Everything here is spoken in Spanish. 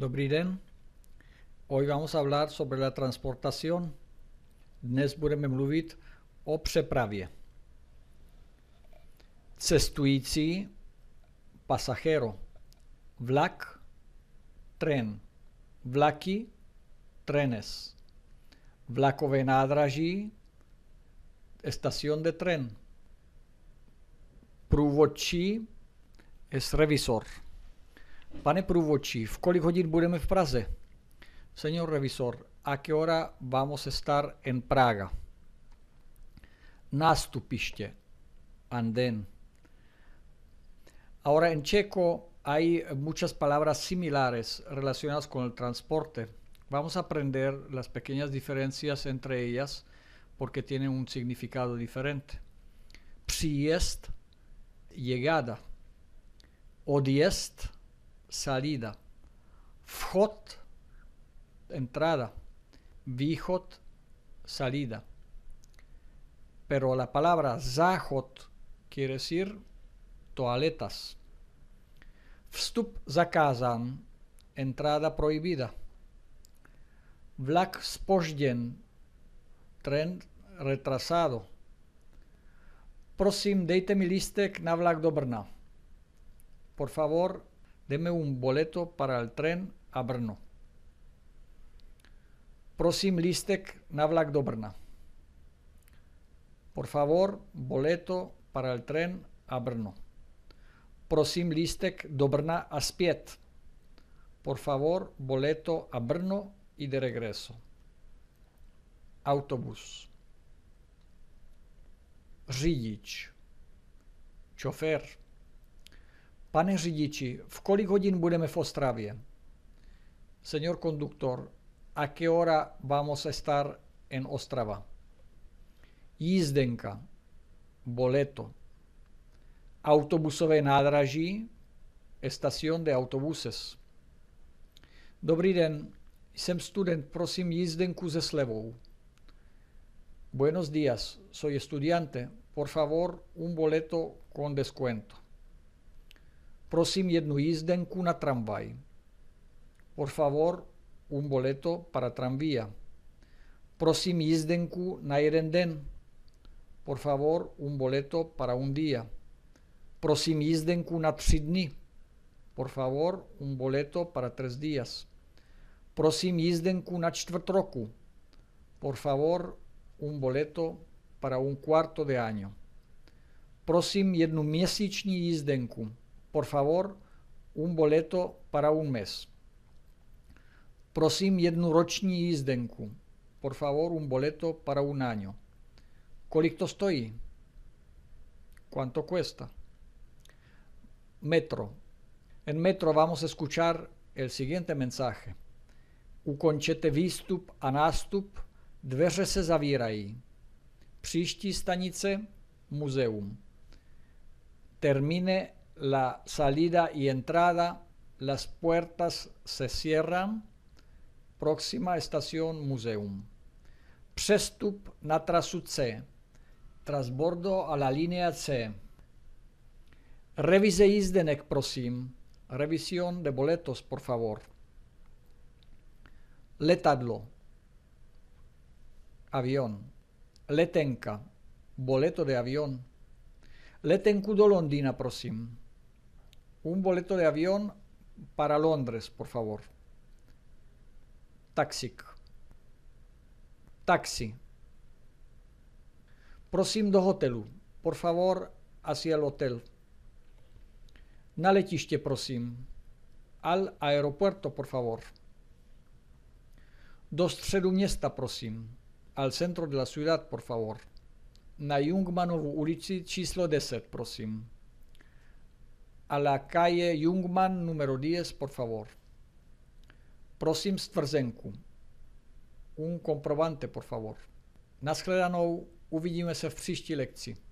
Dobrý den. Hoy vamos a hablar sobre la transportación. Dnes budeme mluvit o přepravě. Cestující, pasajero. Vlak, tren. Vlaky, trenes. Vlakové nádraží, estación de tren. Průvodčí es revisor. Pane průvodčí, v kolik hodin budeme v Señor revisor, ¿a qué hora vamos a estar en Praga? Nástupiště, andén. Ahora en checo hay muchas palabras similares relacionadas con el transporte. Vamos a aprender las pequeñas diferencias entre ellas porque tienen un significado diferente. ¿Priest? llegada. Odiest, salida. vhod, entrada. Vihot, salida. Pero la palabra zahot quiere decir toaletas. Vstup zakazan, entrada prohibida. Vlak spožden. tren retrasado. Prosím, dejte mi na vlak do Brna. Por favor, Deme un boleto para el tren a Brno. Prosim listek na vlak do Por favor, boleto para el tren a Brno. Prosim listek do Brna a Por favor, boleto a Brno y de regreso. Autobús. Řidič. Chofer. Pane Señor conductor, ¿a qué hora vamos a estar en Ostrava? Jízdenka, boleto. Autobusové nádraží, estación de autobuses. Dobrý den, student, Buenos días, soy estudiante, por favor, un boleto con descuento. Prosím jednu jízdenku na tramvaj. Por favor, un boleto para tranvía. Prosím jízdenku na jeden den. Por favor, un boleto para un día. Prosím jízdenku na tři dny. Por favor, un boleto para tres días. Prosím jízdenku na čtvrt roku. Por favor, un boleto para un cuarto de año. Prosím jednu měsíční jízdenku por favor, un boleto para un mes. Prosim jednu roční Por favor, un boleto para un año. Kolik to ¿Cuánto cuesta? Metro. En metro vamos a escuchar el siguiente mensaje. Ukončete výstup a nástup, dveře se zavírají. Příští stanice, muzeum. Termine la salida y entrada, las puertas se cierran. Próxima estación Museum. přestup na trasu C. Transbordo a la línea C. Revize de prosím. Revisión de boletos, por favor. Letadlo. Avión. Letenka. Boleto de avión. Letenku do Londina prosím. Un boleto de avión para Londres, por favor. Taxi. Taxi. Prosím do hotelu. Por favor, hacia el hotel. Na letiště, prosím. Al aeropuerto, por favor. Do středu města, Al centro de la ciudad, por favor. Na Jungmanovu ulici číslo 10, prosim. a la calle Jungmann número 10, por favor. Prosím stvrzenku. Un comprobante, por favor. Naschledanou, uvidíme se v příští lekci.